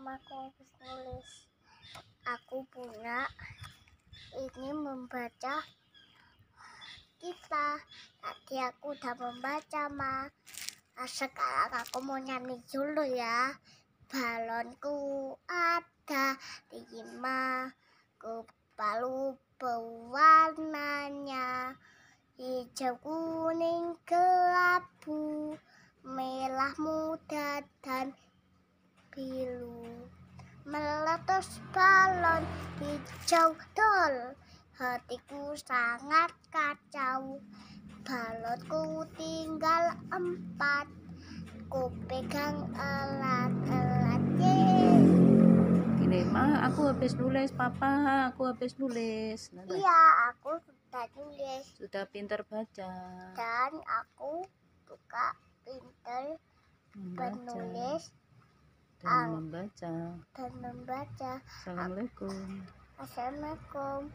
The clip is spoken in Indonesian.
mamaku habis nulis aku punya ini membaca kita tadi aku udah membaca ma nah, sekarang aku mau nyanyi dulu ya balonku ada lima kepala pewarnanya hijau kuning kelabu merah muda dan biru balon hijau tol Hatiku sangat kacau Balonku tinggal empat Ku pegang elat-elat Gini, Ma, aku habis nulis, Papa, aku habis nulis Iya, aku sudah nulis Sudah pintar baca Dan aku suka pintar penulis dan membaca. Dan membaca. Assalamualaikum. Assalamualaikum.